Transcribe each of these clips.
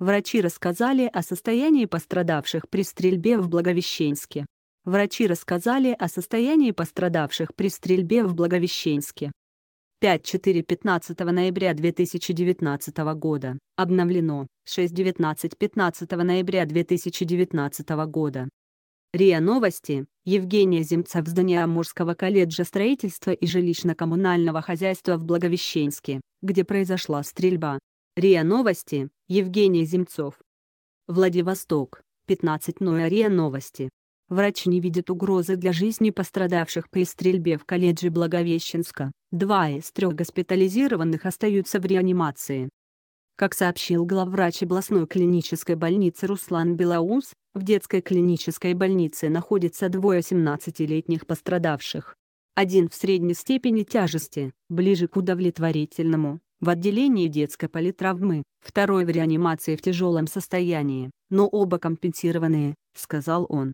Врачи рассказали о состоянии пострадавших при стрельбе в Благовещенске. Врачи рассказали о состоянии пострадавших при стрельбе в Благовещенске. 5.4.15 ноября 2019 года. Обновлено. 6.19.15 ноября 2019 года. РИА Новости. Евгения Земцев. Здание Амурского колледжа строительства и жилищно-коммунального хозяйства в Благовещенске, где произошла стрельба, РИА Новости, Евгений Земцов. Владивосток, 15.00 РИА Новости. Врач не видит угрозы для жизни пострадавших при стрельбе в колледже Благовещенска. Два из трех госпитализированных остаются в реанимации. Как сообщил главврач областной клинической больницы Руслан Белоус, в детской клинической больнице находится двое 17-летних пострадавших. Один в средней степени тяжести, ближе к удовлетворительному, в отделении детской политравмы, второй в реанимации в тяжелом состоянии, но оба компенсированные, сказал он.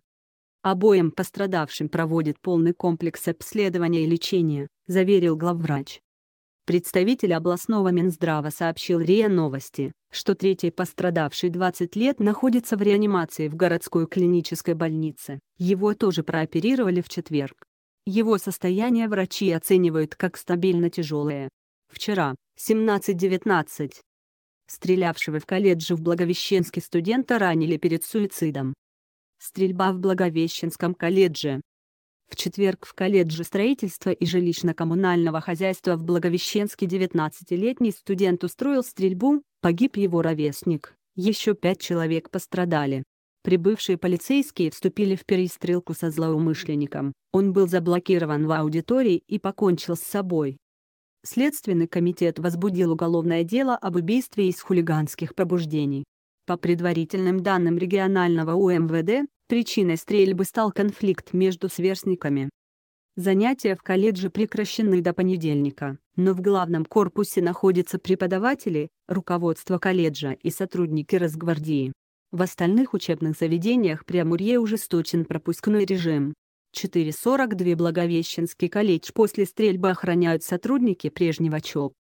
Обоим пострадавшим проводит полный комплекс обследования и лечения, заверил главврач. Представитель областного Минздрава сообщил РИА Новости, что третий пострадавший 20 лет находится в реанимации в городской клинической больнице, его тоже прооперировали в четверг. Его состояние врачи оценивают как стабильно тяжелое. Вчера, 17-19. Стрелявшего в колледже в Благовещенске студента ранили перед суицидом. Стрельба в Благовещенском колледже. В четверг в колледже строительства и жилищно-коммунального хозяйства в Благовещенске 19-летний студент устроил стрельбу, погиб его ровесник, еще пять человек пострадали. Прибывшие полицейские вступили в перестрелку со злоумышленником, он был заблокирован в аудитории и покончил с собой. Следственный комитет возбудил уголовное дело об убийстве из хулиганских пробуждений. По предварительным данным регионального УМВД, причиной стрельбы стал конфликт между сверстниками. Занятия в колледже прекращены до понедельника, но в главном корпусе находятся преподаватели, руководство колледжа и сотрудники Росгвардии. В остальных учебных заведениях при Амурье ужесточен пропускной режим, 4.42 Благовещенский колледж после стрельбы охраняют сотрудники прежнего ЧОП.